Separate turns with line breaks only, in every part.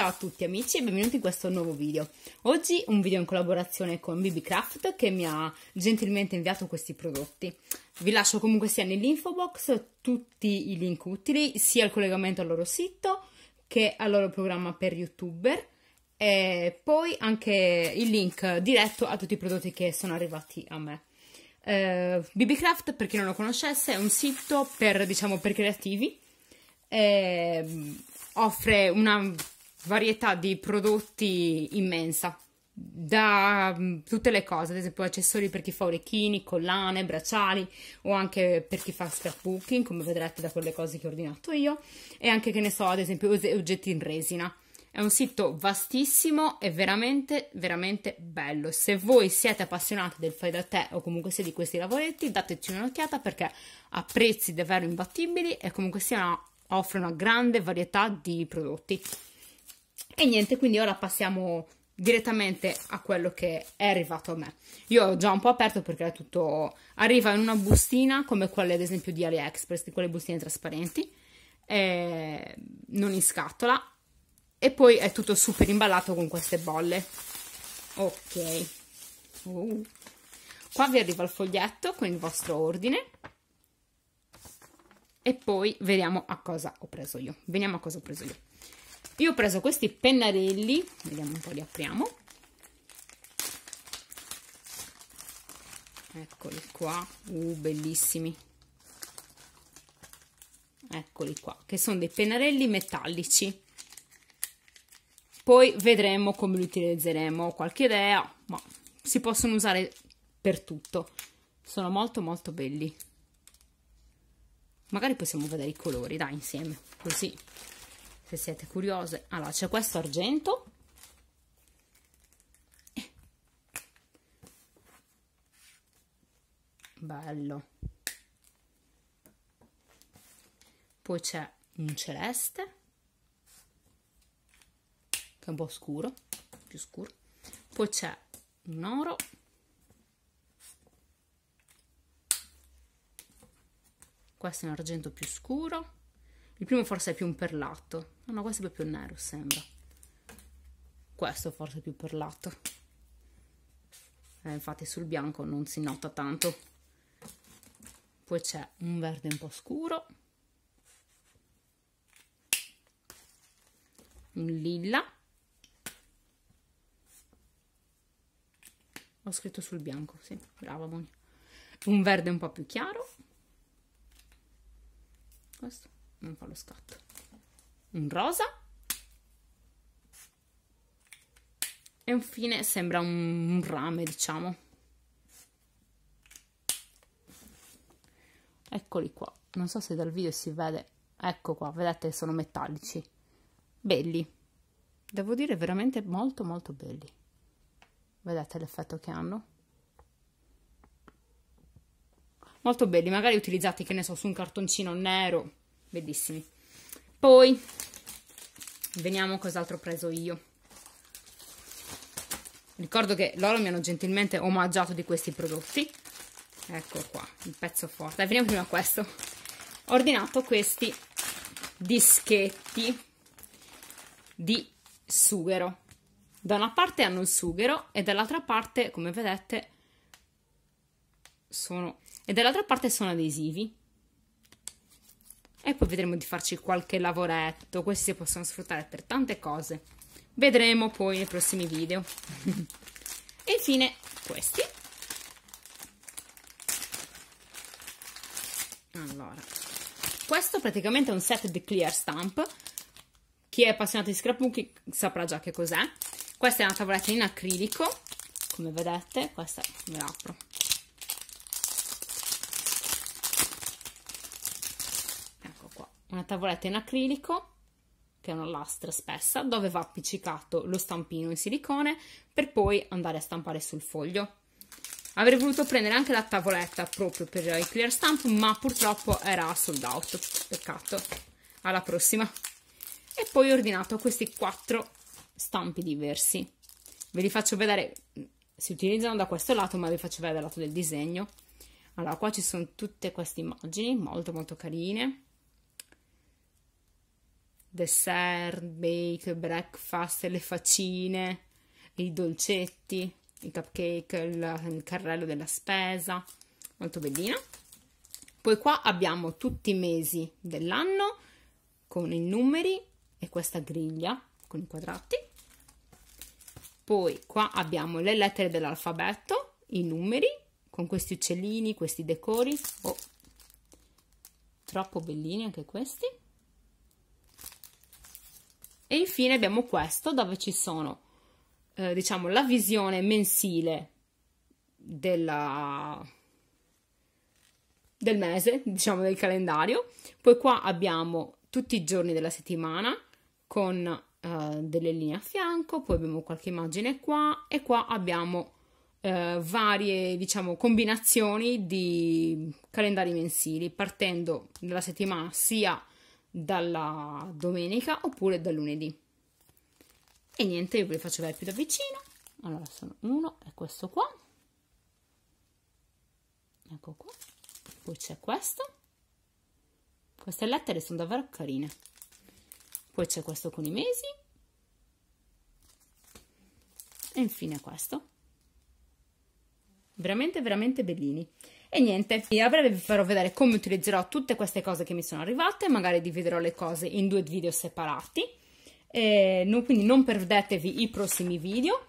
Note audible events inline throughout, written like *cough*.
Ciao a tutti amici e benvenuti in questo nuovo video. Oggi un video in collaborazione con BB che mi ha gentilmente inviato questi prodotti. Vi lascio comunque sia nell'info box tutti i link utili, sia il collegamento al loro sito che al loro programma per youtuber e poi anche il link diretto a tutti i prodotti che sono arrivati a me. Eh, BB per chi non lo conoscesse, è un sito per, diciamo, per creativi. Eh, offre una varietà di prodotti immensa da mm, tutte le cose, ad esempio accessori per chi fa orecchini, collane, bracciali o anche per chi fa scrapbooking, come vedrete da quelle cose che ho ordinato io, e anche che ne so, ad esempio oggetti in resina. È un sito vastissimo e veramente, veramente bello. Se voi siete appassionati del fai da te o comunque sia di questi lavoretti, dateci un'occhiata perché ha prezzi davvero imbattibili e comunque sia una, offre una grande varietà di prodotti e niente quindi ora passiamo direttamente a quello che è arrivato a me io ho già un po' aperto perché è tutto arriva in una bustina come quelle ad esempio di AliExpress di quelle bustine trasparenti eh, non in scatola e poi è tutto super imballato con queste bolle ok uh. qua vi arriva il foglietto con il vostro ordine e poi vediamo a cosa ho preso io vediamo a cosa ho preso io io ho preso questi pennarelli vediamo un po' li apriamo eccoli qua uh, bellissimi eccoli qua che sono dei pennarelli metallici poi vedremo come li utilizzeremo qualche idea ma si possono usare per tutto sono molto molto belli magari possiamo vedere i colori dai insieme così se siete curiose allora c'è questo argento bello poi c'è un celeste che è un po' scuro più scuro poi c'è un oro questo è un argento più scuro il primo forse è più un perlato. No, no, questo è proprio nero, sembra. Questo forse è più perlato. Eh, infatti sul bianco non si nota tanto. Poi c'è un verde un po' scuro. Un lilla. Ho scritto sul bianco, sì, brava Monia. Un verde un po' più chiaro. Questo non fa lo scatto un rosa e un fine sembra un rame diciamo eccoli qua non so se dal video si vede ecco qua vedete sono metallici belli devo dire veramente molto molto belli vedete l'effetto che hanno molto belli magari utilizzati che ne so su un cartoncino nero bellissimi poi vediamo cos'altro ho preso io ricordo che loro mi hanno gentilmente omaggiato di questi prodotti ecco qua, il pezzo forte Dai, veniamo prima a questo ho ordinato questi dischetti di sughero da una parte hanno il sughero e dall'altra parte come vedete sono e dall'altra parte sono adesivi e poi vedremo di farci qualche lavoretto. Questi si possono sfruttare per tante cose. Vedremo poi nei prossimi video. e *laughs* infine questi. Allora, questo praticamente è un set di clear stamp. Chi è appassionato di scrapbooking saprà già che cos'è. Questa è una tavoletta in acrilico, come vedete, questa me la apro. una tavoletta in acrilico che è una lastra spessa dove va appiccicato lo stampino in silicone per poi andare a stampare sul foglio avrei voluto prendere anche la tavoletta proprio per il clear stamp ma purtroppo era sold out peccato alla prossima e poi ho ordinato questi quattro stampi diversi ve li faccio vedere mm, si utilizzano da questo lato ma vi faccio vedere dal lato del disegno allora qua ci sono tutte queste immagini molto molto carine dessert, bake, breakfast, le facine, i dolcetti, i cupcake, il, il carrello della spesa, molto bellina. Poi qua abbiamo tutti i mesi dell'anno con i numeri e questa griglia con i quadrati. Poi qua abbiamo le lettere dell'alfabeto, i numeri con questi uccellini, questi decori. Oh, troppo bellini anche questi. E infine abbiamo questo dove ci sono, eh, diciamo, la visione mensile della, del mese, diciamo del calendario. Poi qua abbiamo tutti i giorni della settimana con eh, delle linee a fianco, poi abbiamo qualche immagine qua e qua abbiamo eh, varie, diciamo, combinazioni di calendari mensili partendo dalla settimana sia dalla domenica oppure dal lunedì. E niente, io ve li faccio vedere più da vicino. Allora, sono uno, è questo qua. Ecco qua. Poi c'è questo. Queste lettere sono davvero carine. Poi c'è questo con i mesi. E infine questo veramente veramente bellini. E niente, a breve vi farò vedere come utilizzerò tutte queste cose che mi sono arrivate, magari dividerò le cose in due video separati, e quindi non perdetevi i prossimi video.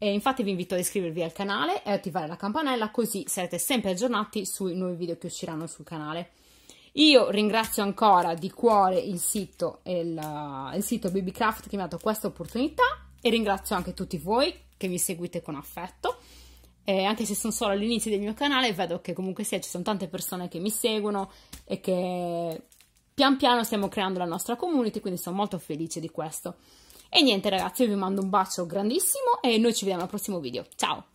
E infatti vi invito ad iscrivervi al canale e attivare la campanella così sarete sempre aggiornati sui nuovi video che usciranno sul canale. Io ringrazio ancora di cuore il sito, il, il sito Babycraft che mi ha dato questa opportunità e ringrazio anche tutti voi che mi seguite con affetto eh, anche se sono solo all'inizio del mio canale, vedo che comunque sia ci sono tante persone che mi seguono e che pian piano stiamo creando la nostra community, quindi sono molto felice di questo. E niente ragazzi, io vi mando un bacio grandissimo e noi ci vediamo al prossimo video. Ciao!